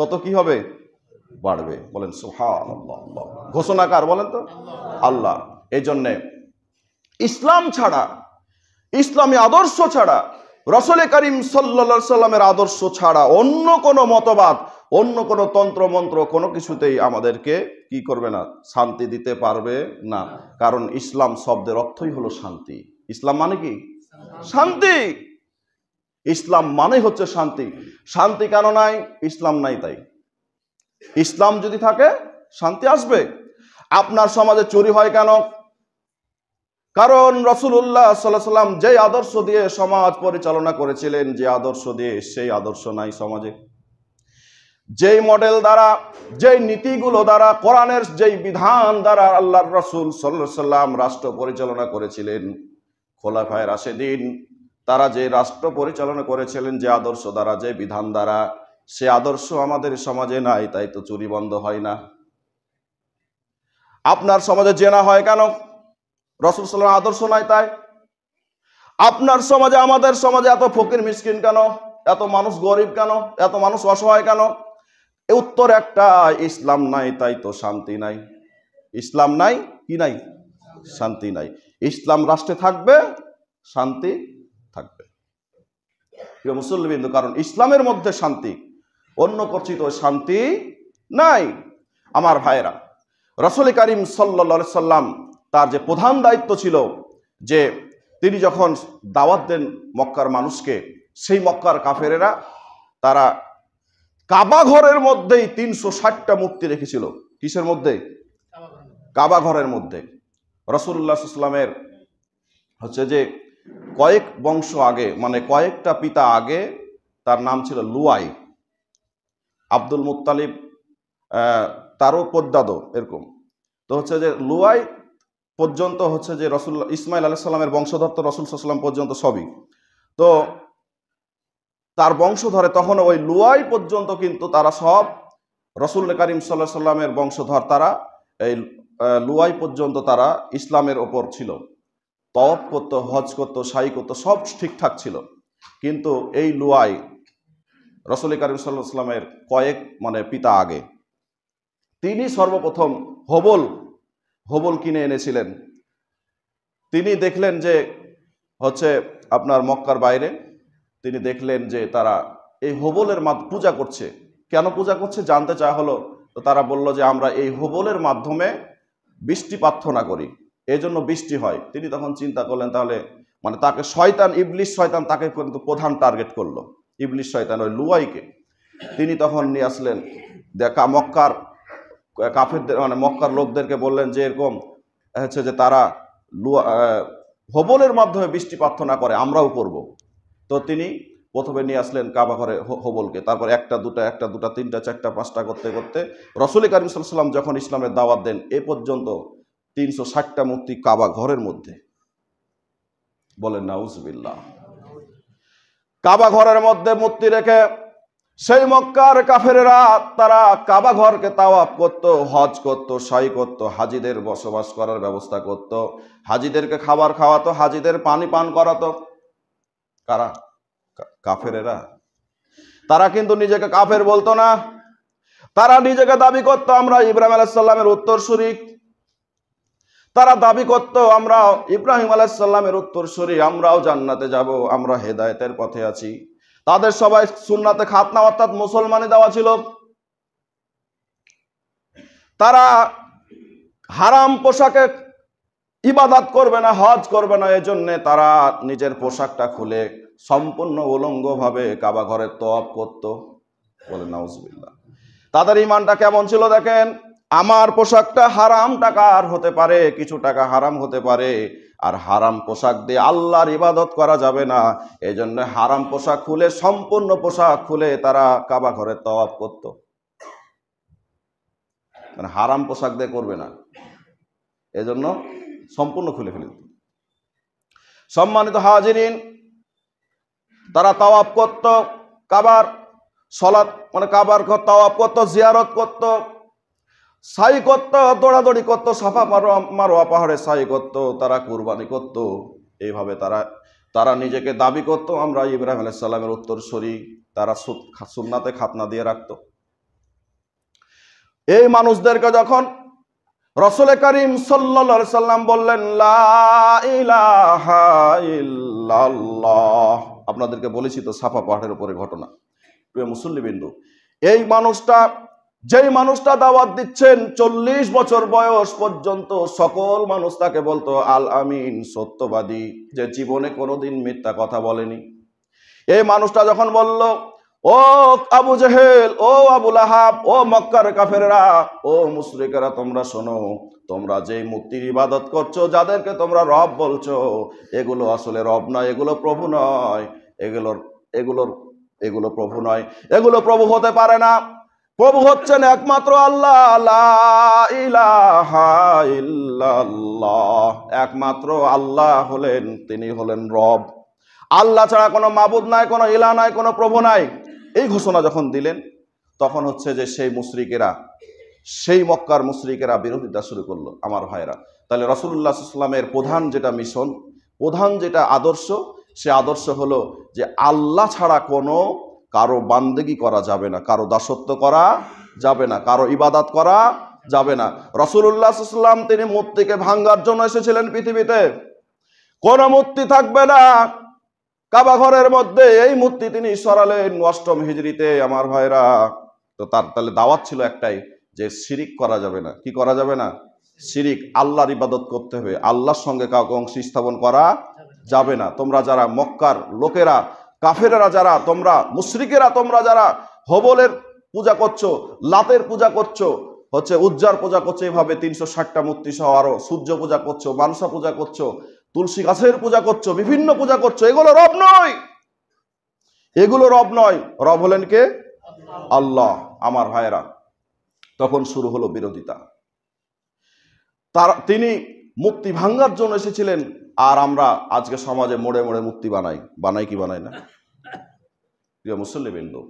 তত কি হবে বাড়বে বলেন সুহান ঘোষণাকার বলেন তো আল্লাহ এই জন্যে ইসলাম ছাড়া ইসলামী আদর্শ ছাড়া রসলে করিম সাল্লা সাল্লামের আদর্শ ছাড়া অন্য কোনো মতবাদ অন্য কোনো তন্ত্রমন্ত্র কোনো কিছুতেই আমাদেরকে কি করবে না শান্তি দিতে পারবে না কারণ ইসলাম শব্দের অর্থই হলো শান্তি ইসলাম মানে কি শান্তি ইসলাম মানে হচ্ছে শান্তি শান্তি কেন নাই ইসলাম নাই তাই ইসলাম যদি থাকে শান্তি আসবে আপনার সমাজে চুরি হয় কেন কারণ রসুল্লাহ সাল্লাহ সাল্লাম যে আদর্শ দিয়ে সমাজ পরিচালনা করেছিলেন যে আদর্শ দিয়ে সেই আদর্শ নাই সমাজে যেই মডেল দ্বারা যেই নীতিগুলো দ্বারা কোরআনের যেই বিধান দ্বারা আল্লাহর রসুল সাল্লাহ সাল্লাম রাষ্ট্র পরিচালনা করেছিলেন খোলাফায় রাশেদিন তারা যে রাষ্ট্র পরিচালনা করেছিলেন যে আদর্শ দ্বারা যে বিধান দ্বারা সে আদর্শ আমাদের সমাজে নাই তাই তো চুরি বন্ধ হয় না আপনার সমাজে জেনা হয় কেন রসুল সাল্লাম আদর্শ নাই তাই আপনার সমাজে আমাদের সমাজে এত ফকির মিসকিন কেন এত মানুষ গরিব কেন এত মানুষ অসহায় কেন উত্তর একটা ইসলাম নাই তাই তো শান্তি নাই ইসলাম নাই কি নাই শান্তি নাই ইসলাম রাষ্ট্রে থাকবে শান্তি থাকবে প্রিয় মুসল্লিবিন্দু কারণ ইসলামের মধ্যে শান্তি অন্য পরিচিত শান্তি নাই আমার ভাইয়েরা রসুল করিম সাল্লা সাল্লাম তার যে প্রধান দায়িত্ব ছিল যে তিনি যখন দাওয়াত দেন মক্কার মানুষকে সেই মক্কার কাফেরেরা তারা কাবা ঘরের মধ্যেই তিনশো ষাটটা মূর্তি রেখেছিল কিসের মধ্যে কাবা ঘরের মধ্যে রসুল্লাহ ইসলামের হচ্ছে যে কয়েক বংশ আগে মানে কয়েকটা পিতা আগে তার নাম ছিল লুয়াই আব্দুল মুতালিব তারও পদ্মাদ এরকম তো হচ্ছে যে লুয়াই পর্যন্ত হচ্ছে যে রসুল ইসমাইল আলাহ সাল্লামের বংশধর তো রসুল সাল্লাম পর্যন্ত সবই তো তার বংশধরে তখন ওই লুয়াই পর্যন্ত কিন্তু তারা সব রসুল করিম সাল্লাহ সাল্লামের বংশধর তারা এই লুয়াই পর্যন্ত তারা ইসলামের ওপর ছিল তওয়াব করতো হজ করতো সাই করতো সব ঠিকঠাক ছিল কিন্তু এই লুয়াই রসুল কারিম সাল্লাহামের কয়েক মানে পিতা আগে তিনি সর্বপ্রথম হবল হবল কিনে এনেছিলেন তিনি দেখলেন যে হচ্ছে আপনার মক্কার বাইরে তিনি দেখলেন যে তারা এই হবলের মাত পূজা করছে কেন পূজা করছে জানতে চাওয়া হলো তো তারা বলল যে আমরা এই হবলের মাধ্যমে বৃষ্টি প্রার্থনা করি এজন্য বৃষ্টি হয় তিনি তখন চিন্তা করলেন তাহলে মানে তাকে শয়তান ইবলিশ শয়তান তাকে কিন্তু প্রধান টার্গেট করলো ইবলিশ শয়তান ওই লুয়াইকে তিনি তখন নিয়ে আসলেন দেখা মক্কার কাফেরদের মানে মক্কার লোকদেরকে বললেন যে এরকম হচ্ছে যে তারা লুয়া হবলের মাধ্যমে বৃষ্টি প্রার্থনা করে আমরাও করব তো তিনি প্রথমে নিয়ে আসলেন কাবা ঘরে হবলকে তারপর একটা দুটা একটা দুটা তিনটা চারটা পাঁচটা করতে করতে রসুল করিম সাল্লাম যখন ইসলামের দাওয়াত দেন এ পর্যন্ত তিনশো ষাটটা মূর্তি কাবা ঘরের মধ্যে বলেন নাউজবিল্লা কাবা ঘরের মধ্যে মূর্তি রেখে সেই মক্কার কাফেরা তারা কাবা ঘরকে তাওয়াপ করত হজ করত সাই করত হাজিদের বসবাস করার ব্যবস্থা করত হাজিদেরকে খাবার খাওয়াতো হাজিদের পানি পান করাতো কারা কাফেরেরা তারা কিন্তু নিজেকে কাফের বলতো না তারা নিজেকে দাবি করতো আমরা ইব্রাহিম উত্তর শরীফ তারা দাবি করত আমরা ইব্রাহিম আলাইসাল্লামের উত্তরসূরি আমরাও জান্নাতে যাব আমরা হেদায়তের পথে আছি তাদের সবাই সুন্নাতে খাতনা অর্থাৎ মুসলমানে দেওয়া ছিল তারা হারাম পোশাকে ইবাদাত করবে না হজ করবে না এজন্যে তারা নিজের পোশাকটা খুলে সম্পূর্ণ উলঙ্গভাবে কাবা ঘরের তপ করত বলে নাউজবিল্লা তাদের ইমানটা কেমন ছিল দেখেন আমার পোশাকটা হারাম টাকার হতে পারে কিছু টাকা হারাম হতে পারে আর হারাম পোশাক দিয়ে আল্লাহর ইবাদত করা যাবে না এই জন্য হারাম পোশাক খুলে সম্পূর্ণ পোশাক খুলে তারা কাবা ঘরে তওয়াব করত মানে হারাম পোশাক দিয়ে করবে না এজন্য সম্পূর্ণ খুলে ফেলে সম্মানিত হাজিরিন তারা তাওয়াব করত কাবার সলাৎ মানে কাবার ঘর তাওয়াব করত জিয়ারত করতো সাই করত দৌড়াদৌড়ি করতো সাফা মারো মারোয়া পাহাড়ে সাই করত তারা কুরবানি করত এইভাবে তারা তারা নিজেকে দাবি করত আমরা ইব্রাহিম আলাইসাল্লামের সরি তারা সুন্নাতে খাতনা দিয়ে রাখত এই মানুষদেরকে যখন রসলে করিম সাল্লা সাল্লাম বললেন আপনাদেরকে বলেছি তো সাফা পাহাড়ের উপরে ঘটনা প্রিয় মুসল্লিবিন্দু এই মানুষটা যেই মানুষটা দাওয়াত দিচ্ছেন চল্লিশ বছর বয়স পর্যন্ত সকল মানুষ তাকে বলতো আল আমিন সত্যবাদী যে জীবনে কোনোদিন মিথ্যা কথা বলেনি এই মানুষটা যখন বলল ও আবু জেহেল ও আবু আহাব ও মক্কার কাফেরা ও মুসরিকেরা তোমরা শোনো তোমরা যেই মূর্তির ইবাদত করছো যাদেরকে তোমরা রব বলছো এগুলো আসলে রব নয় এগুলো প্রভু নয় এগুলোর এগুলোর এগুলো প্রভু নয় এগুলো প্রভু হতে পারে না প্রভু হচ্ছেন একমাত্র আল্লাহ একমাত্র আল্লাহ হলেন তিনি হলেন রব আল্লাহ ছাড়া কোনো মাবুদ নাই কোনো ইলা নাই কোনো প্রভু নাই এই ঘোষণা যখন দিলেন তখন হচ্ছে যে সেই মুশ্রিকেরা সেই মক্কার মুশ্রিকেরা বিরোধিতা শুরু করলো আমার ভাইরা তাহলে রসুল্লাহ ইসলামের প্রধান যেটা মিশন প্রধান যেটা আদর্শ সে আদর্শ হলো যে আল্লাহ ছাড়া কোনো কারো বান্দেগি করা যাবে না কারো দাসত্ব করা যাবে না কারো ইবাদাত করা যাবে না রসুল্লাহাম তিনি মূর্তিকে ভাঙ্গার জন্য এসেছিলেন পৃথিবীতে কোন মূর্তি থাকবে না কাবা ঘরের মধ্যে এই মূর্তি তিনি ঈশ্বরালেন অষ্টম হিজড়িতে আমার ভাইরা তো তার তাহলে দাওয়াত ছিল একটাই যে শিরিক করা যাবে না কি করা যাবে না শিরিক আল্লাহর ইবাদত করতে হবে আল্লাহর সঙ্গে কাউকে অংশ স্থাপন করা যাবে না তোমরা যারা মক্কার লোকেরা কাফেরা যারা তোমরা মুশ্রিকেরা তোমরা যারা হবলের পূজা করছো লাতের পূজা করছো হচ্ছে উজ্জার পূজা করছো এভাবে তিনশো ষাটটা মূর্তি সহ আরো সূর্য পূজা করছো মানসা পূজা করছো তুলসী গাছের পূজা করছো বিভিন্ন পূজা করছো এগুলো রব নয় এগুলো রব নয় রব হলেন কে আল্লাহ আমার ভাইয়েরা তখন শুরু হলো বিরোধিতা তার তিনি মুক্তি ভাঙ্গার জন্য এসেছিলেন আর আমরা আজকে সমাজে মোড়ে মোড়ে মূর্তি বানাই বানাই কি বানাই না প্রিয় বিন্দু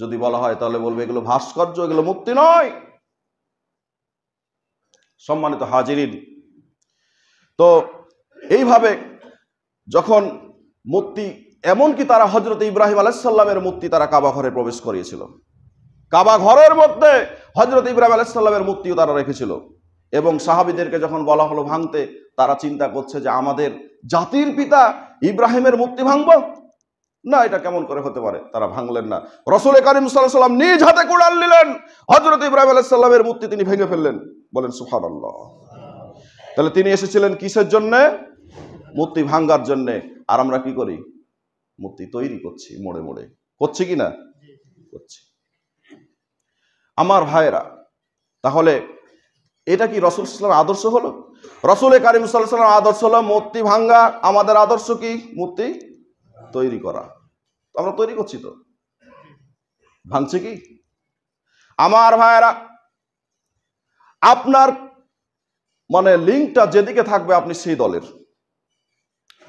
যদি বলা হয় তাহলে বলবে এগুলো ভাস্কর্য এগুলো মূর্তি নয় সম্মানিত হাজিরিন তো এইভাবে যখন মূর্তি এমনকি তারা হজরত ইব্রাহিম আলাইসাল্লামের মূর্তি তারা কাবা ঘরে প্রবেশ করিয়েছিল কাবা ঘরের মধ্যে হজরত ইব্রাহিম আলাইসাল্লামের মূর্তিও তারা রেখেছিল এবং সাহাবিদেরকে যখন বলা হলো ভাঙতে তারা চিন্তা করছে যে আমাদের জাতির পিতা ইব্রাহিমের মুক্তি ভাঙব না এটা কেমন করে হতে পারে তারা ভাঙলেন না রসুল করিম সাল্লাম নিজ হাতে কুড়াল নিলেন হজরত ইব্রাহিম আলাইসাল্লামের মূর্তি তিনি ভেঙে ফেললেন বলেন সুহান তাহলে তিনি এসেছিলেন কিসের জন্যে মূর্তি ভাঙ্গার জন্যে আর আমরা কি করি মূর্তি তৈরি করছি মোড়ে মোড়ে করছি কি না করছি আমার ভাইরা তাহলে এটা কি রসুল ইসলামের আদর্শ হলো রসুল কারিম সাল্লাহ আদর্শ হলো মূর্তি ভাঙ্গা আমাদের আদর্শ কি মূর্তি তৈরি করা আমরা তৈরি করছি তো ভাঙছে কি আমার ভাইয়েরা আপনার মানে লিঙ্কটা যেদিকে থাকবে আপনি সেই দলের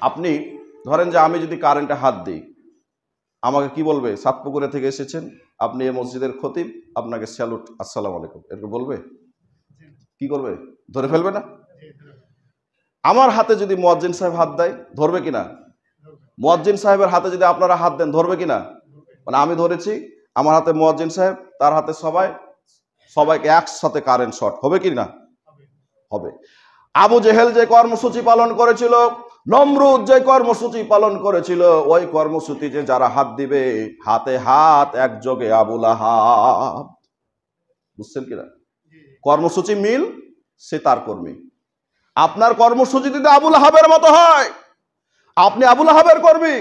আপনি ধরেন যে আমি যদি কারেন্টে হাত দিই আমাকে কি বলবে সাতপুকুরে থেকে এসেছেন আপনি এ মসজিদের খতিব আপনাকে স্যালুট আসসালাম আলাইকুম এরকম বলবে কি করবে ধরে ফেলবে না আমার হাতে যদি মোয়াজ্জিন সাহেব হাত দেয় ধরবে কিনা মোয়াজ্জিন সাহেবের হাতে যদি আপনারা হাত দেন ধরবে কিনা মানে আমি ধরেছি আমার হাতে মোয়াজ্জিন সাহেব তার হাতে সবাই সবাইকে একসাথে কারেন্ট শট হবে কি না হবে আবু জেহেল যে কর্মসূচি পালন করেছিল নমরুদ যে কর্মসূচি পালন করেছিল ওই কর্মসূচি যে যারা হাত দিবে হাতে হাত একযোগে আবুল আহাব বুঝছেন কিনা কর্মসূচি মিল সে তার কর্মী আপনার কর্মসূচি যদি আবুল হাবের মতো হয় আপনি আবুল হাবের কর্মী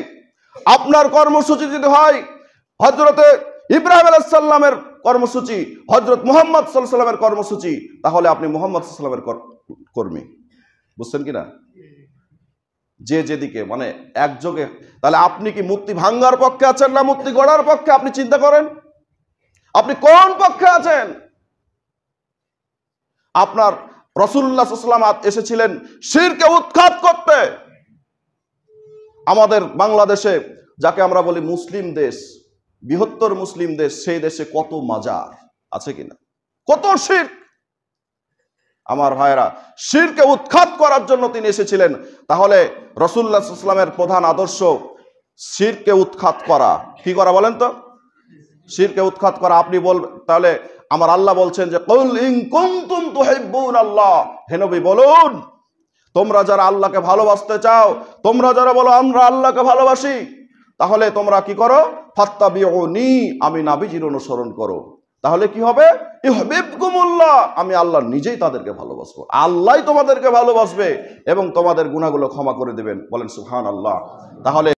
আপনার কর্মসূচি যদি হয় হজরতে ইব্রাহিম আলাহাল্লামের কর্মসূচি হজরত মোহাম্মদ সাল্লামের কর্মসূচি তাহলে আপনি মোহাম্মদ সাল্লামের কর্মী বুঝছেন কিনা যে যেদিকে মানে একযোগে তাহলে আপনি কি মূর্তি ভাঙ্গার পক্ষে আছেন না মূর্তি গড়ার পক্ষে আপনি চিন্তা করেন আপনি কোন পক্ষে আছেন আপনার রসুল্লা সাল্লামাত এসেছিলেন শিরকে উৎখাত করতে আমাদের বাংলাদেশে যাকে আমরা বলি মুসলিম দেশ বৃহত্তর মুসলিম দেশ সেই দেশে কত মাজার আছে কিনা কত শির আমার ভাইরা শিরকে উৎখাত করার জন্য তিনি এসেছিলেন তাহলে রসুল্লা ইসলামের প্রধান আদর্শ শিরকে উৎখাত করা কি করা বলেন তো শিরকে উৎখাত করা আপনি বলবেন তাহলে আমার আল্লাহ বলছেন যে কৌল তো তুহিব্বুন আল্লাহ হেনবি বলুন তোমরা যারা আল্লাহকে ভালোবাসতে চাও তোমরা যারা বলো আমরা আল্লাহকে ভালোবাসি তাহলে তোমরা কি করো ফাত্তাবিউনি আমি নাবিজির অনুসরণ করো তাহলে কি হবে ইহবিবকুমুল্লাহ আমি আল্লাহ নিজেই তাদেরকে ভালোবাসবো আল্লাহ তোমাদেরকে ভালোবাসবে এবং তোমাদের গুণাগুলো ক্ষমা করে দেবেন বলেন সুহান আল্লাহ তাহলে